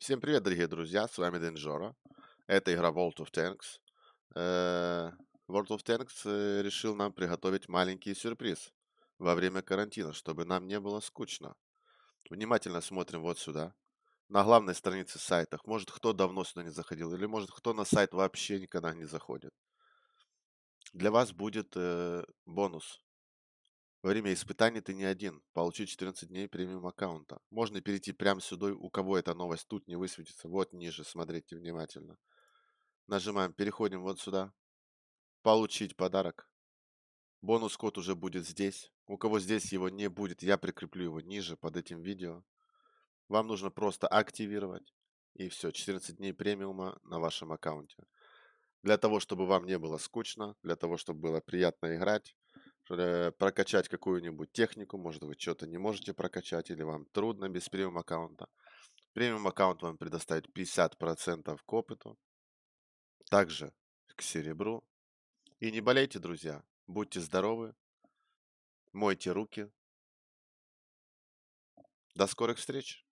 Всем привет, дорогие друзья, с вами Денжора. Это игра World of Tanks. Э, World of Tanks э, решил нам приготовить маленький сюрприз во время карантина, чтобы нам не было скучно. Внимательно смотрим вот сюда. На главной странице сайта. Может, кто давно сюда не заходил, или может, кто на сайт вообще никогда не заходит. Для вас будет э, бонус. Во время испытаний ты не один. Получи 14 дней премиум аккаунта. Можно перейти прямо сюда, у кого эта новость тут не высветится. Вот ниже, смотрите внимательно. Нажимаем, переходим вот сюда. Получить подарок. Бонус-код уже будет здесь. У кого здесь его не будет, я прикреплю его ниже под этим видео. Вам нужно просто активировать. И все, 14 дней премиума на вашем аккаунте. Для того, чтобы вам не было скучно, для того, чтобы было приятно играть. Э, прокачать какую-нибудь технику, может быть, что-то не можете прокачать или вам трудно без премиум аккаунта. Премиум аккаунт вам предоставит 50% к опыту, также к серебру. И не болейте, друзья, будьте здоровы, мойте руки. До скорых встреч!